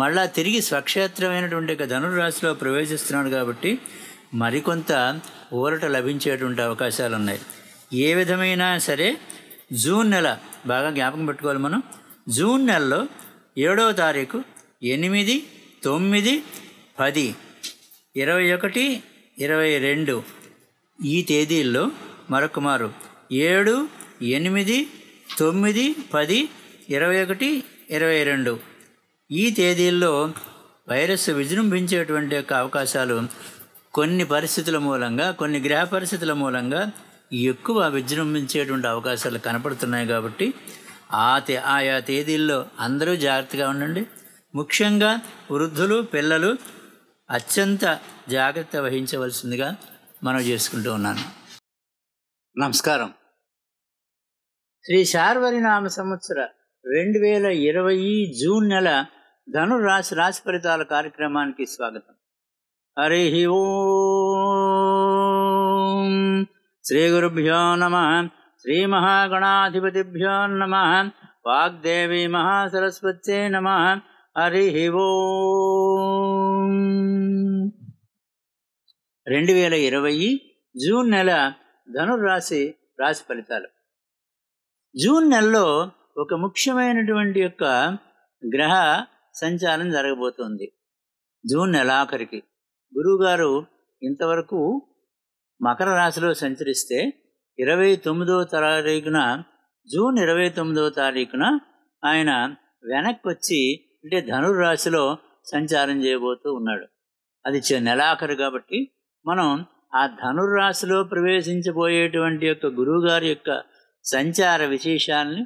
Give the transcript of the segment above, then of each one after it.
మళ్ళా తిరిగి స్వక్షేత్రమైనటువంటి రాశిలో ప్రవేశిస్తున్నాడు కాబట్టి మరికొంత ఊరట లభించేటువంటి అవకాశాలు ఉన్నాయి ఏ విధమైనా సరే జూన్ నెల బాగా జ్ఞాపకం పెట్టుకోవాలి మనం జూన్ నెలలో ఏడవ తారీఖు ఎనిమిది తొమ్మిది పది ఇరవై ఒకటి ఇరవై రెండు ఈ తేదీల్లో మరొక మారు ఏడు ఎనిమిది తొమ్మిది పది ఇరవై ఒకటి ఇరవై రెండు ఈ తేదీల్లో వైరస్ విజృంభించేటువంటి యొక్క అవకాశాలు కొన్ని పరిస్థితుల మూలంగా కొన్ని గ్రహ పరిస్థితుల మూలంగా ఎక్కువ విజృంభించేటువంటి అవకాశాలు కనపడుతున్నాయి కాబట్టి ఆ తే ఆయా తేదీల్లో అందరూ జాగ్రత్తగా ఉండండి ముఖ్యంగా వృద్ధులు పిల్లలు అత్యంత జాగ్రత్త వహించవలసిందిగా మనం చేసుకుంటూ ఉన్నాను నమస్కారం శ్రీ శార్వరి నామ సంవత్సర రెండు వేల ఇరవై జూన్ నెల ధను రాశి ఫలితాల కార్యక్రమానికి స్వాగతం హరి ఓం శ్రీ గురుభ్యో నమ శ్రీ మహాగణాధిపతిభ్యో నమ వాగ్దేవి మహాసరస్వత్యే నమ హరి ఓ రెండు వేల ఇరవై జూన్ నెల ధనుర్రాశి రాశి ఫలితాలు జూన్ నెలలో ఒక ముఖ్యమైనటువంటి యొక్క గ్రహ సంచారం జరగబోతోంది జూన్ నెలాఖరికి గురువుగారు ఇంతవరకు మకర రాశిలో సంచరిస్తే ఇరవై తొమ్మిదవ తారీఖున జూన్ ఇరవై తొమ్మిదవ తారీఖున ఆయన వెనక్కి వచ్చి అంటే ధనుర్రాశిలో సంచారం చేయబోతూ ఉన్నాడు అది నెలాఖరు కాబట్టి మనం ఆ ధనుర్రాశిలో ప్రవేశించబోయేటువంటి యొక్క గురువుగారి యొక్క సంచార విశేషాలని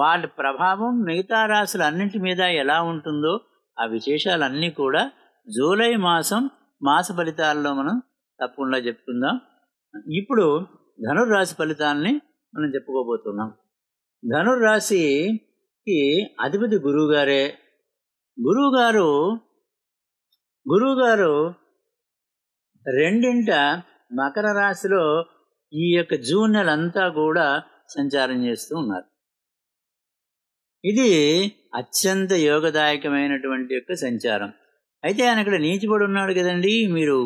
వాళ్ళ ప్రభావం మిగతా రాశులన్నింటి మీద ఎలా ఉంటుందో ఆ విశేషాలన్నీ కూడా జూలై మాసం మాస ఫలితాల్లో మనం తప్పకుండా చెప్పుకుందాం ఇప్పుడు ధనుర్రాశి ఫలితాలని మనం చెప్పుకోబోతున్నాం ధనుర్రాశికి అధిపతి గురువుగారే గురువుగారు గురువుగారు రెండింట మకర రాశిలో ఈ యొక్క జూన్ నెల అంతా కూడా సంచారం చేస్తూ ఉన్నారు ఇది అత్యంత యోగదాయకమైనటువంటి యొక్క సంచారం అయితే ఆయన ఇక్కడ నీచిపడి ఉన్నాడు కదండి మీరు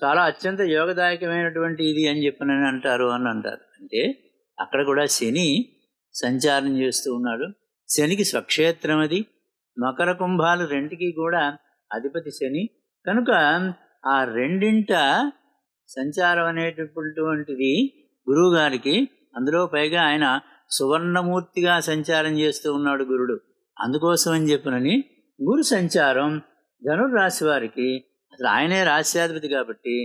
చాలా అత్యంత యోగదాయకమైనటువంటి ఇది అని చెప్పిన అంటారు అని అంటారు అంటే అక్కడ కూడా శని సంచారం చేస్తూ ఉన్నాడు శనికి స్వక్షేత్రం అది మకర కుంభాలు రెంటికి కూడా అధిపతి శని కనుక ఆ రెండింట సంచారం అనేటటువంటిది గురువుగారికి అందులో పైగా ఆయన సువర్ణమూర్తిగా సంచారం చేస్తూ ఉన్నాడు గురుడు అందుకోసం అని చెప్పునని గురు సంచారం ధనుర్రాశి వారికి అసలు ఆయనే రాశ్యాధిపతి కాబట్టి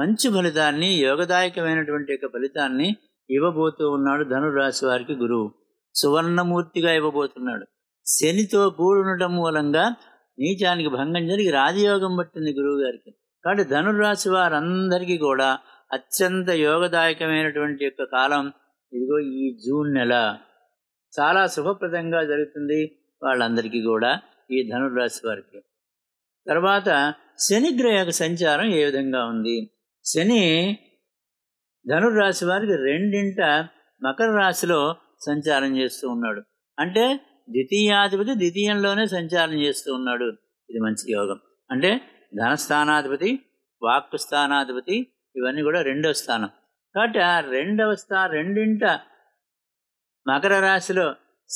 మంచి ఫలితాన్ని యోగదాయకమైనటువంటి యొక్క ఫలితాన్ని ఇవ్వబోతూ ఉన్నాడు ధనురాశి వారికి గురువు సువర్ణమూర్తిగా ఇవ్వబోతున్నాడు శనితో కూడినటం మూలంగా నీచానికి భంగం జరిగి రాజయోగం పట్టింది గురువు గారికి కాబట్టి ధనుర్రాశి వారందరికీ కూడా అత్యంత యోగదాయకమైనటువంటి యొక్క కాలం ఇదిగో ఈ జూన్ నెల చాలా శుభప్రదంగా జరుగుతుంది వాళ్ళందరికీ కూడా ఈ ధనుర్రాశి వారికి తర్వాత శనిగ్రహ సంచారం ఏ విధంగా ఉంది శని ధనుర్రాశి వారికి రెండింట మకర రాశిలో సంచారం చేస్తూ ఉన్నాడు అంటే ద్వితీయాధిపతి ద్వితీయంలోనే సంచారం చేస్తూ ఉన్నాడు ఇది మంచి యోగం అంటే ధనస్థానాధిపతి వాక్కు స్థానాధిపతి ఇవన్నీ కూడా రెండో స్థానం కాబట్టి ఆ రెండవ స్థా రెండింట మకర రాశిలో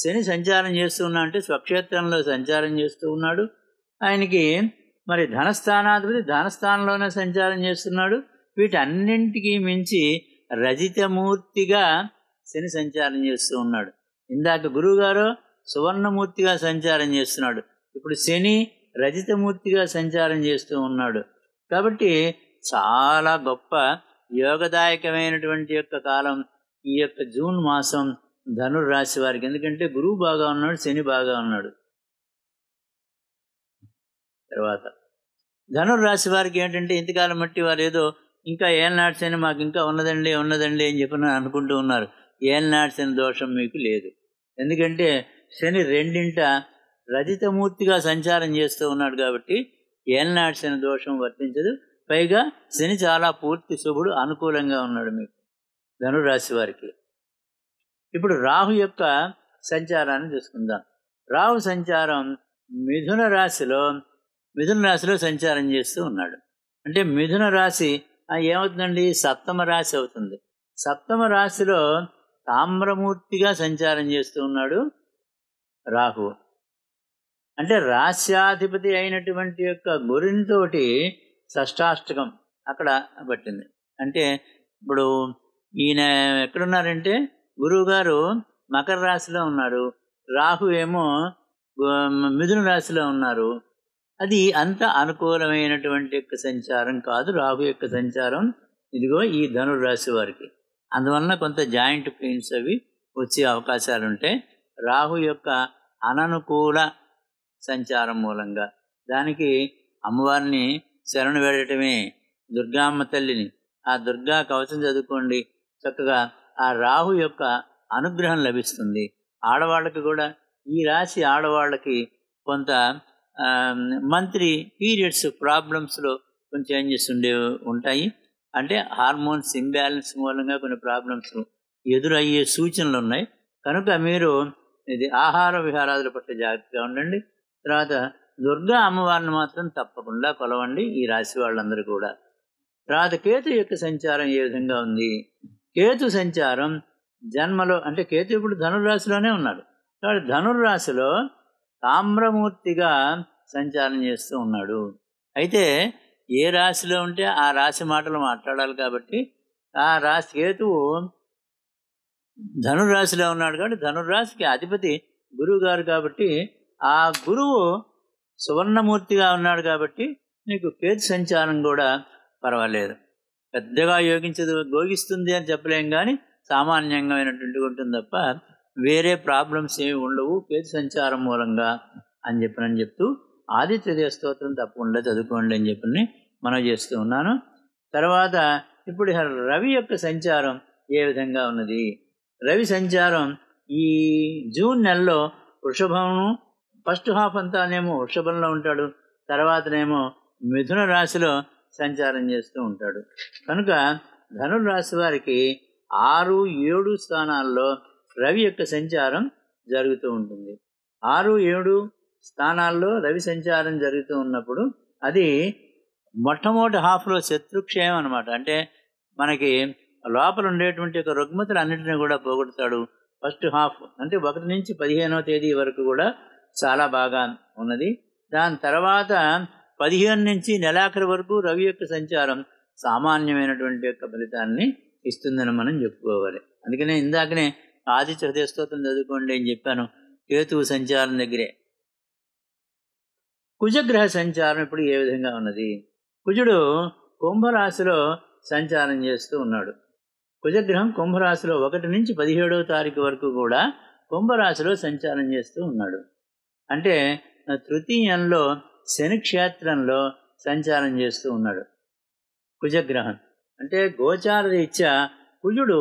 శని సంచారం చేస్తూ ఉన్నా అంటే స్వక్షేత్రంలో సంచారం చేస్తూ ఉన్నాడు ఆయనకి మరి ధనస్థానాధిపతి ధనస్థానంలోనే సంచారం చేస్తున్నాడు వీటన్నింటికి మించి రజితమూర్తిగా శని సంచారం చేస్తూ ఉన్నాడు ఇందాక గురువుగారు సువర్ణమూర్తిగా సంచారం చేస్తున్నాడు ఇప్పుడు శని రజితమూర్తిగా సంచారం చేస్తూ ఉన్నాడు కాబట్టి చాలా గొప్ప యోగదాయకమైనటువంటి యొక్క కాలం ఈ యొక్క జూన్ మాసం ధనుర్ రాశి వారికి ఎందుకంటే గురువు బాగా ఉన్నాడు శని బాగా ఉన్నాడు తర్వాత ధనుర్ రాశి వారికి ఏంటంటే ఇంతకాలం మట్టి వారు ఏదో ఇంకా ఏళ్ళనాటి శని మాకు ఇంకా ఉన్నదండి ఉన్నదండి అని చెప్పిన అనుకుంటూ ఉన్నారు ఏళ్ళనాటి శని దోషం మీకు లేదు ఎందుకంటే శని రెండింట రజితమూర్తిగా సంచారం చేస్తూ ఉన్నాడు కాబట్టి ఏళ్ళనాటి శని దోషం వర్తించదు పైగా శని చాలా పూర్తి శుభుడు అనుకూలంగా ఉన్నాడు మీకు ధనురాశి వారికి ఇప్పుడు రాహు యొక్క సంచారాన్ని చూసుకుందాం రాహు సంచారం మిథున రాశిలో మిథున రాశిలో సంచారం చేస్తూ ఉన్నాడు అంటే మిథున రాశి ఏమవుతుందండి సప్తమ రాశి అవుతుంది సప్తమ రాశిలో తామ్రమూర్తిగా సంచారం చేస్తూ ఉన్నాడు రాహు అంటే రాశ్యాధిపతి అయినటువంటి యొక్క గురింతోటి షష్టాష్టకం అక్కడ పట్టింది అంటే ఇప్పుడు ఈయన ఎక్కడున్నారంటే గురువుగారు మకర రాశిలో ఉన్నారు రాహు ఏమో మిథున రాశిలో ఉన్నారు అది అంత అనుకూలమైనటువంటి యొక్క సంచారం కాదు రాహు యొక్క సంచారం ఇదిగో ఈ ధనుర్ రాశి వారికి అందువలన కొంత జాయింట్ పెయిన్స్ అవి వచ్చే అవకాశాలు ఉంటాయి రాహు యొక్క అననుకూల సంచారం మూలంగా దానికి అమ్మవారిని శరణు వేడటమే దుర్గామ్మ తల్లిని ఆ దుర్గా కవచం చదువుకోండి చక్కగా ఆ రాహు యొక్క అనుగ్రహం లభిస్తుంది ఆడవాళ్ళకి కూడా ఈ రాశి ఆడవాళ్ళకి కొంత మంత్రి పీరియడ్స్ ప్రాబ్లమ్స్లో కొంచెం చేంజెస్ ఉండే ఉంటాయి అంటే హార్మోన్స్ ఇంబ్యాలెన్స్ మూలంగా కొన్ని ప్రాబ్లమ్స్ ఎదురయ్యే సూచనలు ఉన్నాయి కనుక మీరు ఇది ఆహార విహారాదుల పట్ల జాగ్రత్తగా ఉండండి తర్వాత దుర్గా అమ్మవారిని మాత్రం తప్పకుండా కొలవండి ఈ రాశి వాళ్ళందరూ కూడా తర్వాత కేతు యొక్క సంచారం ఏ విధంగా ఉంది కేతు సంచారం జన్మలో అంటే కేతు ఇప్పుడు ధనుర్రాశిలోనే ఉన్నాడు కాబట్టి ధనుర్రాశిలో తామ్రమూర్తిగా సంచారం చేస్తూ ఉన్నాడు అయితే ఏ రాశిలో ఉంటే ఆ రాశి మాటలు మాట్లాడాలి కాబట్టి ఆ రాశి కేతువు ధనుర్రాశిలో ఉన్నాడు కాబట్టి ధనుర్రాశికి అధిపతి గురువు గారు కాబట్టి ఆ గురువు సువర్ణమూర్తిగా ఉన్నాడు కాబట్టి నీకు కేతు సంచారం కూడా పర్వాలేదు పెద్దగా యోగించదు గోగిస్తుంది అని చెప్పలేం కానీ అయినటువంటి ఉంటుంది తప్ప వేరే ప్రాబ్లమ్స్ ఏమి ఉండవు కేతు సంచారం మూలంగా అని చెప్పనని చెప్తూ ఆదిత్యదేవ స్తోత్రం తప్పకుండా చదువుకోండి అని చెప్పి మనం చేస్తూ ఉన్నాను తర్వాత ఇప్పుడు రవి యొక్క సంచారం ఏ విధంగా ఉన్నది రవి సంచారం ఈ జూన్ నెలలో వృషభమును ఫస్ట్ హాఫ్ అంతానేమో వృషభంలో ఉంటాడు తర్వాతనేమో మిథున రాశిలో సంచారం చేస్తూ ఉంటాడు కనుక ధనురాశి వారికి ఆరు ఏడు స్థానాల్లో రవి యొక్క సంచారం జరుగుతూ ఉంటుంది ఆరు ఏడు స్థానాల్లో రవి సంచారం జరుగుతూ ఉన్నప్పుడు అది మొట్టమొదటి హాఫ్లో శత్రుక్షయం అనమాట అంటే మనకి లోపల ఉండేటువంటి ఒక రుగ్మతలు అన్నింటినీ కూడా పోగొడతాడు ఫస్ట్ హాఫ్ అంటే ఒకటి నుంచి పదిహేనవ తేదీ వరకు కూడా చాలా బాగా ఉన్నది దాని తర్వాత పదిహేను నుంచి నెలాఖరి వరకు రవి యొక్క సంచారం సామాన్యమైనటువంటి యొక్క ఫలితాన్ని ఇస్తుందని మనం చెప్పుకోవాలి అందుకనే ఇందాకనే ఆదిత్య హృదయ స్తోత్రం చదువుకోండి అని చెప్పాను కేతువు సంచారం దగ్గరే కుజగ్రహ సంచారం ఇప్పుడు ఏ విధంగా ఉన్నది కుజుడు కుంభరాశిలో సంచారం చేస్తూ ఉన్నాడు కుజగ్రహం కుంభరాశిలో ఒకటి నుంచి పదిహేడవ తారీఖు వరకు కూడా కుంభరాశిలో సంచారం చేస్తూ ఉన్నాడు అంటే తృతీయంలో శనిక్షేత్రంలో సంచారం చేస్తూ ఉన్నాడు కుజగ్రహం అంటే గోచార రీత్యా కుజుడు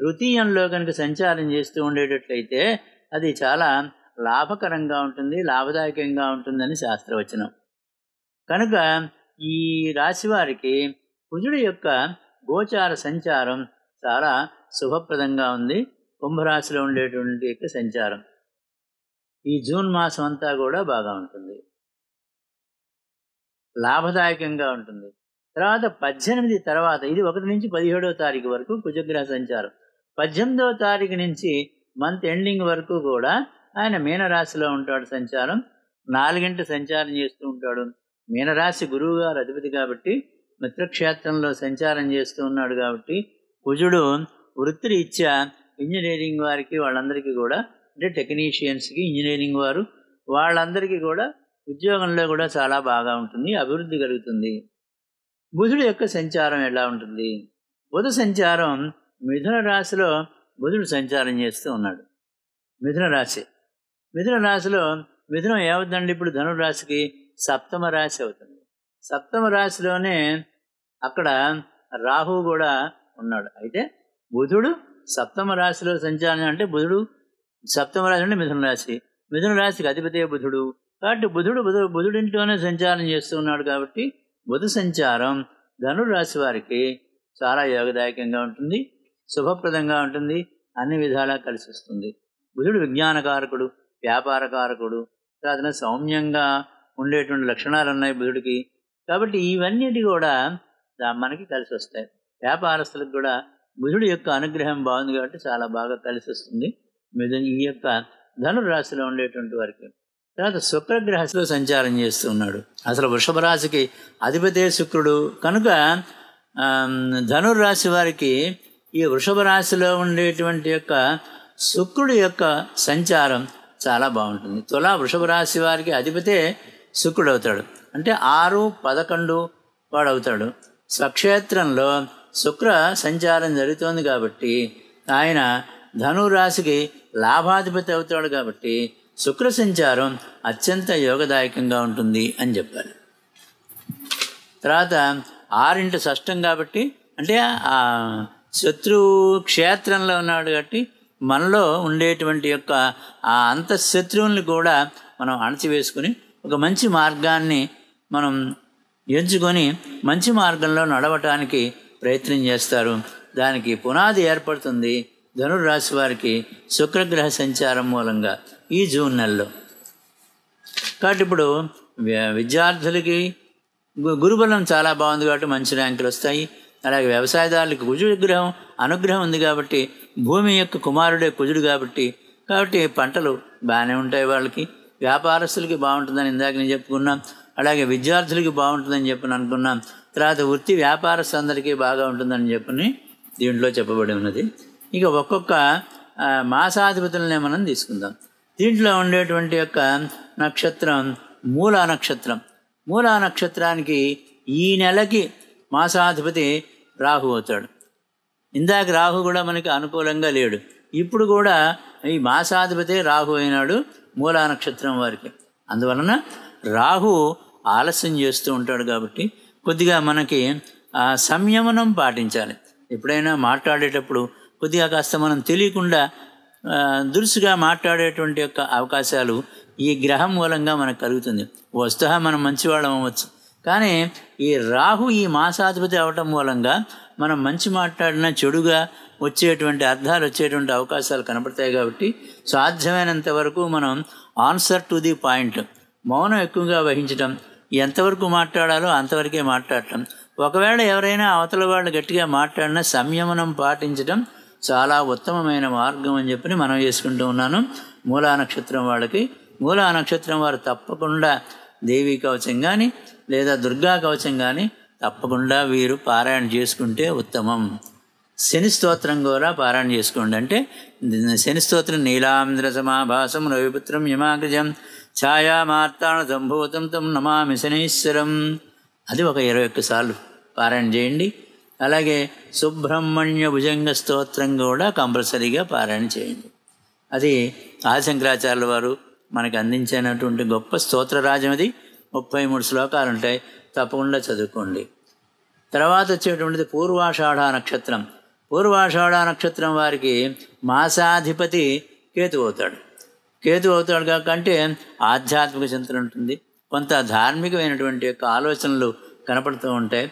తృతీయంలో కనుక సంచారం చేస్తూ ఉండేటట్లయితే అది చాలా లాభకరంగా ఉంటుంది లాభదాయకంగా ఉంటుందని శాస్త్రవచనం కనుక ఈ రాశి వారికి కుజుడు యొక్క గోచార సంచారం చాలా శుభప్రదంగా ఉంది కుంభరాశిలో ఉండేటువంటి యొక్క సంచారం ఈ జూన్ మాసం అంతా కూడా బాగా ఉంటుంది లాభదాయకంగా ఉంటుంది తర్వాత పద్దెనిమిది తర్వాత ఇది ఒకటి నుంచి పదిహేడవ తారీఖు వరకు కుజగ్రహ సంచారం పద్దెనిమిదవ తారీఖు నుంచి మంత్ ఎండింగ్ వరకు కూడా ఆయన మీనరాశిలో ఉంటాడు సంచారం నాలుగింట సంచారం చేస్తూ ఉంటాడు మీనరాశి గురువు గారు అధిపతి కాబట్టి మిత్రక్షేత్రంలో సంచారం చేస్తూ ఉన్నాడు కాబట్టి కుజుడు ఇచ్చా ఇంజనీరింగ్ వారికి వాళ్ళందరికీ కూడా అంటే టెక్నీషియన్స్కి ఇంజనీరింగ్ వారు వాళ్ళందరికీ కూడా ఉద్యోగంలో కూడా చాలా బాగా ఉంటుంది అభివృద్ధి కలుగుతుంది బుధుడు యొక్క సంచారం ఎలా ఉంటుంది బుధ సంచారం మిథున రాశిలో బుధుడు సంచారం చేస్తూ ఉన్నాడు మిథున రాశి మిథున రాశిలో మిథునం ఏమవుతుందండి ఇప్పుడు ధనురాశికి సప్తమ రాశి అవుతుంది సప్తమ రాశిలోనే అక్కడ రాహు కూడా ఉన్నాడు అయితే బుధుడు సప్తమ రాశిలో సంచారం అంటే బుధుడు సప్తమ రాశి నుండి మిథున రాశి మిథున రాశికి అధిపతి బుధుడు కాబట్టి బుధుడు బుధు బుధుడింట్లోనే సంచారం చేస్తూ ఉన్నాడు కాబట్టి బుధ సంచారం ధనుడు రాశి వారికి చాలా యోగదాయకంగా ఉంటుంది శుభప్రదంగా ఉంటుంది అన్ని విధాలా కలిసి వస్తుంది బుధుడు విజ్ఞానకారకుడు వ్యాపారకారకుడు తర్వాత సౌమ్యంగా ఉండేటువంటి లక్షణాలు ఉన్నాయి బుధుడికి కాబట్టి ఇవన్నిటి కూడా మనకి కలిసి వస్తాయి వ్యాపారస్తులకు కూడా బుధుడి యొక్క అనుగ్రహం బాగుంది కాబట్టి చాలా బాగా కలిసి వస్తుంది మిథున ఈ యొక్క ధనురాశిలో ఉండేటువంటి వారికి తర్వాత శుక్రగ్రహస్లో సంచారం చేస్తున్నాడు అసలు వృషభ రాశికి అధిపతే శుక్రుడు కనుక ధనుర్రాశి వారికి ఈ వృషభ రాశిలో ఉండేటువంటి యొక్క శుక్రుడు యొక్క సంచారం చాలా బాగుంటుంది తులా వృషభ రాశి వారికి అధిపతే శుక్రుడు అవుతాడు అంటే ఆరు పదకొండు అవుతాడు స్వక్షేత్రంలో శుక్ర సంచారం జరుగుతోంది కాబట్టి ఆయన ధనురాశికి లాభాధిపతి అవుతాడు కాబట్టి శుక్ర సంచారం అత్యంత యోగదాయకంగా ఉంటుంది అని చెప్పారు తర్వాత ఆరింటి షష్టం కాబట్టి అంటే ఆ శత్రు క్షేత్రంలో ఉన్నాడు కాబట్టి మనలో ఉండేటువంటి యొక్క ఆ అంతఃశత్రువుని కూడా మనం అణచివేసుకుని ఒక మంచి మార్గాన్ని మనం ఎంచుకొని మంచి మార్గంలో నడవటానికి ప్రయత్నం చేస్తారు దానికి పునాది ఏర్పడుతుంది ధనుర్రాశి వారికి శుక్రగ్రహ సంచారం మూలంగా ఈ జూన్ నెలలో కాబట్టి ఇప్పుడు విద్యార్థులకి గురుబలం చాలా బాగుంది కాబట్టి మంచి ర్యాంకులు వస్తాయి అలాగే వ్యవసాయదారులకి విగ్రహం అనుగ్రహం ఉంది కాబట్టి భూమి యొక్క కుమారుడే కుజుడు కాబట్టి కాబట్టి పంటలు బాగానే ఉంటాయి వాళ్ళకి వ్యాపారస్తులకి బాగుంటుందని ఇందాక నేను చెప్పుకున్నాం అలాగే విద్యార్థులకి బాగుంటుందని చెప్పి అనుకున్నాం తర్వాత వృత్తి వ్యాపారస్తులందరికీ బాగా ఉంటుందని చెప్పని దీంట్లో చెప్పబడి ఉన్నది ఇక ఒక్కొక్క మాసాధిపతులనే మనం తీసుకుందాం దీంట్లో ఉండేటువంటి యొక్క నక్షత్రం మూలా నక్షత్రం మూలా నక్షత్రానికి ఈ నెలకి మాసాధిపతి రాహు అవుతాడు ఇందాక రాహు కూడా మనకి అనుకూలంగా లేడు ఇప్పుడు కూడా ఈ మాసాధిపతి రాహు అయినాడు మూలా నక్షత్రం వారికి అందువలన రాహు ఆలస్యం చేస్తూ ఉంటాడు కాబట్టి కొద్దిగా మనకి సంయమనం పాటించాలి ఎప్పుడైనా మాట్లాడేటప్పుడు కొద్దిగా కాస్త మనం తెలియకుండా దురుసుగా మాట్లాడేటువంటి యొక్క అవకాశాలు ఈ గ్రహం మూలంగా మనకు కలుగుతుంది వస్తు మనం మంచివాళ్ళం అవ్వచ్చు కానీ ఈ రాహు ఈ మాసాధిపతి అవటం మూలంగా మనం మంచి మాట్లాడినా చెడుగా వచ్చేటువంటి అర్థాలు వచ్చేటువంటి అవకాశాలు కనపడతాయి కాబట్టి సాధ్యమైనంత వరకు మనం ఆన్సర్ టు ది పాయింట్ మౌనం ఎక్కువగా వహించడం ఎంతవరకు మాట్లాడాలో అంతవరకే మాట్లాడటం ఒకవేళ ఎవరైనా అవతల వాళ్ళు గట్టిగా మాట్లాడినా సంయమనం పాటించడం చాలా ఉత్తమమైన మార్గం అని చెప్పి మనం చేసుకుంటూ ఉన్నాను మూలా నక్షత్రం వాళ్ళకి మూలా నక్షత్రం వారు తప్పకుండా దేవి కవచం కానీ లేదా దుర్గా కవచం కానీ తప్పకుండా వీరు పారాయణ చేసుకుంటే ఉత్తమం శని స్తోత్రం కూడా పారాయణ చేసుకోండి అంటే శని స్తోత్రం నీలాంధ్ర సమాభాసం రవిపుత్రం యమాగ్రజం మార్తాణ సంభూతం తమ్ నమామి శనీశ్వరం అది ఒక ఇరవై ఒక్కసార్లు పారాయణ చేయండి అలాగే సుబ్రహ్మణ్య భుజంగ స్తోత్రం కూడా కంపల్సరీగా పారాయణ చేయండి అది ఆదిశంకరాచార్యుల వారు మనకు అందించినటువంటి గొప్ప స్తోత్ర రాజం అది ముప్పై మూడు శ్లోకాలు ఉంటాయి తప్పకుండా చదువుకోండి తర్వాత వచ్చేటువంటిది పూర్వాషాఢ నక్షత్రం పూర్వాషాఢ నక్షత్రం వారికి మాసాధిపతి కేతు అవుతాడు కేతు అవుతాడు కాకంటే ఆధ్యాత్మిక చింతన ఉంటుంది కొంత ధార్మికమైనటువంటి యొక్క ఆలోచనలు కనపడుతూ ఉంటాయి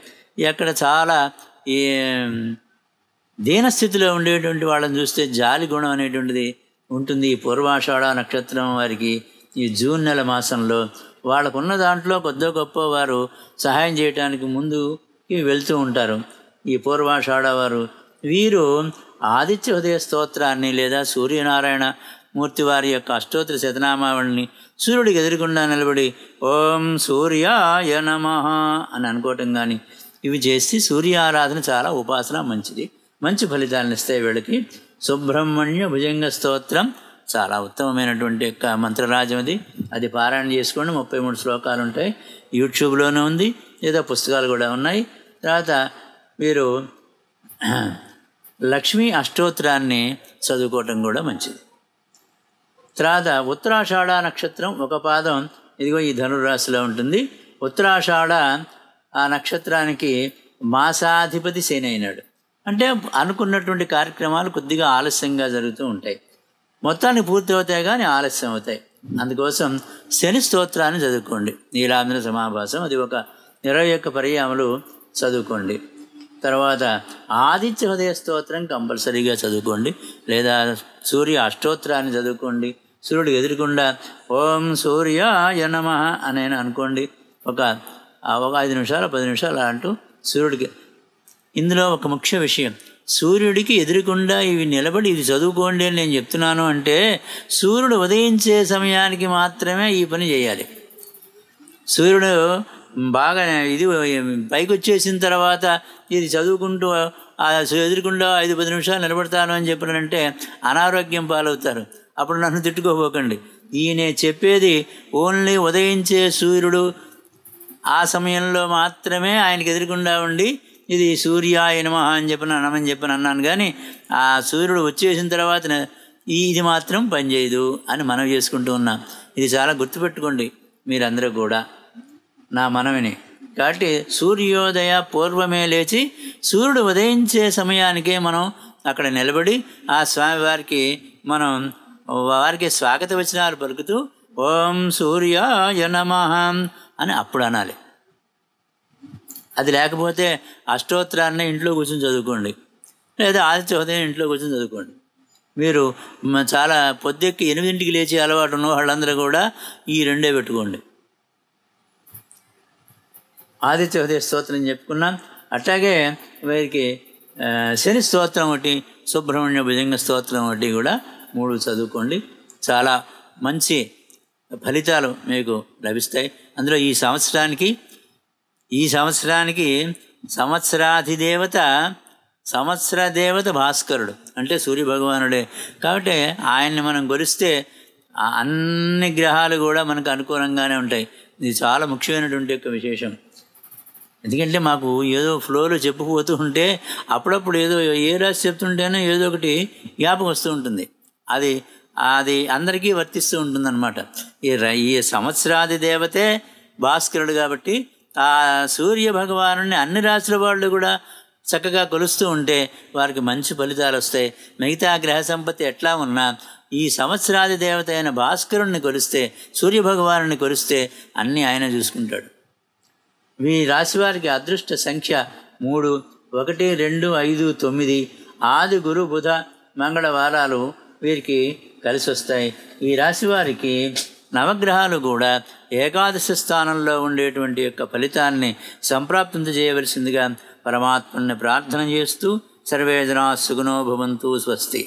ఎక్కడ చాలా ఈ దీనస్థితిలో ఉండేటువంటి వాళ్ళని చూస్తే జాలి గుణం అనేటువంటిది ఉంటుంది ఈ పూర్వాషాఢ నక్షత్రం వారికి ఈ జూన్ నెల మాసంలో వాళ్ళకున్న దాంట్లో కొద్దో గొప్ప వారు సహాయం చేయడానికి ముందు వెళ్తూ ఉంటారు ఈ పూర్వాషాఢ వారు వీరు ఆదిత్య ఉదయ స్తోత్రాన్ని లేదా సూర్యనారాయణ మూర్తి వారి యొక్క అష్టోత్తర శతనామావళిని సూర్యుడికి ఎదురుకుండా నిలబడి ఓం సూర్యాయ నమ అని అనుకోవటం కానీ ఇవి చేసి సూర్య ఆరాధన చాలా ఉపాసన మంచిది మంచి ఫలితాలను ఇస్తాయి వీళ్ళకి సుబ్రహ్మణ్య భుజంగ స్తోత్రం చాలా ఉత్తమమైనటువంటి యొక్క మంత్రరాజం అది అది పారాయణ చేసుకోండి ముప్పై మూడు శ్లోకాలు ఉంటాయి యూట్యూబ్లోనే ఉంది లేదా పుస్తకాలు కూడా ఉన్నాయి తర్వాత మీరు లక్ష్మీ అష్టోత్తరాన్ని చదువుకోవటం కూడా మంచిది తర్వాత ఉత్తరాషాఢ నక్షత్రం ఒక పాదం ఇదిగో ఈ ధనురాశిలో ఉంటుంది ఉత్తరాషాఢ ఆ నక్షత్రానికి మాసాధిపతి శని అయినాడు అంటే అనుకున్నటువంటి కార్యక్రమాలు కొద్దిగా ఆలస్యంగా జరుగుతూ ఉంటాయి మొత్తానికి పూర్తి అవుతాయి కానీ ఆలస్యం అవుతాయి అందుకోసం శని స్తోత్రాన్ని చదువుకోండి నీలాంధ్ర సమాభాసం అది ఒక ఇరవై యొక్క పర్యాములు చదువుకోండి తర్వాత ఆదిత్య హృదయ స్తోత్రం కంపల్సరీగా చదువుకోండి లేదా సూర్య అష్టోత్రాన్ని చదువుకోండి సూర్యుడు ఎదురుకుండా ఓం సూర్య యనమ అని అనుకోండి ఒక ఒక ఐదు నిమిషాలు పది నిమిషాలు అంటూ సూర్యుడికి ఇందులో ఒక ముఖ్య విషయం సూర్యుడికి ఎదురుకుండా ఇవి నిలబడి ఇది చదువుకోండి అని నేను చెప్తున్నాను అంటే సూర్యుడు ఉదయించే సమయానికి మాత్రమే ఈ పని చేయాలి సూర్యుడు బాగా ఇది పైకి వచ్చేసిన తర్వాత ఇది చదువుకుంటూ ఎదురకుండా ఐదు పది నిమిషాలు నిలబడతాను అని చెప్పానంటే అనారోగ్యం పాలవుతారు అప్పుడు నన్ను తిట్టుకోపోకండి ఈయన చెప్పేది ఓన్లీ ఉదయించే సూర్యుడు ఆ సమయంలో మాత్రమే ఆయనకి ఎదురుకుండా ఉండి ఇది సూర్యాయ నమ అని చెప్పిన నమని చెప్పిన అన్నాను కానీ ఆ సూర్యుడు వచ్చేసిన తర్వాత ఇది మాత్రం పనిచేయదు అని మనం చేసుకుంటూ ఉన్నాం ఇది చాలా గుర్తుపెట్టుకోండి మీరందరూ కూడా నా మనవిని కాబట్టి సూర్యోదయ పూర్వమే లేచి సూర్యుడు ఉదయించే సమయానికే మనం అక్కడ నిలబడి ఆ స్వామివారికి మనం వారికి స్వాగత వచ్చినారు పలుకుతూ ఓం సూర్యాయ నమ అని అప్పుడు అనాలి అది లేకపోతే అష్టోత్తరాన్ని ఇంట్లో కూర్చొని చదువుకోండి లేదా ఆదిత్య ఉదయం ఇంట్లో కూర్చొని చదువుకోండి మీరు చాలా పొద్దెక్కి ఎనిమిదింటికి లేచి అలవాటు ఉన్న వాళ్ళందరూ కూడా ఈ రెండే పెట్టుకోండి ఆదిత్య ఉదయ స్తోత్రం చెప్పుకున్నాం అట్లాగే వీరికి శని స్తోత్రం ఒకటి సుబ్రహ్మణ్య భుజంగ స్తోత్రం ఒకటి కూడా మూడు చదువుకోండి చాలా మంచి ఫలితాలు మీకు లభిస్తాయి అందులో ఈ సంవత్సరానికి ఈ సంవత్సరానికి సంవత్సరాధిదేవత సంవత్సర దేవత భాస్కరుడు అంటే సూర్యభగవానుడే కాబట్టి ఆయన్ని మనం గొలిస్తే అన్ని గ్రహాలు కూడా మనకు అనుకూలంగానే ఉంటాయి ఇది చాలా ముఖ్యమైనటువంటి యొక్క విశేషం ఎందుకంటే మాకు ఏదో ఫ్లోలో చెప్పుకుపోతూ ఉంటే అప్పుడప్పుడు ఏదో ఏ రాశి చెప్తుంటేనే ఏదో ఒకటి జ్ఞాపకం వస్తూ ఉంటుంది అది అది అందరికీ వర్తిస్తూ ఉంటుందన్నమాట ఈ ఈ సంవత్సరాది దేవతే భాస్కరుడు కాబట్టి ఆ సూర్య భగవాను అన్ని రాశుల వాళ్ళు కూడా చక్కగా కొలుస్తూ ఉంటే వారికి మంచి ఫలితాలు వస్తాయి మిగతా గ్రహ సంపత్తి ఎట్లా ఉన్నా ఈ సంవత్సరాది దేవత అయిన భాస్కరుణ్ణి కొలిస్తే సూర్యభగవాను కొలిస్తే అన్నీ ఆయన చూసుకుంటాడు రాశి రాశివారికి అదృష్ట సంఖ్య మూడు ఒకటి రెండు ఐదు తొమ్మిది ఆది గురు బుధ మంగళవారాలు వీరికి కలిసి వస్తాయి ఈ రాశి వారికి నవగ్రహాలు కూడా ఏకాదశ స్థానంలో ఉండేటువంటి యొక్క ఫలితాన్ని చేయవలసిందిగా పరమాత్మని ప్రార్థన చేస్తూ సర్వేజనా సుగుణో భవంతు స్వస్తి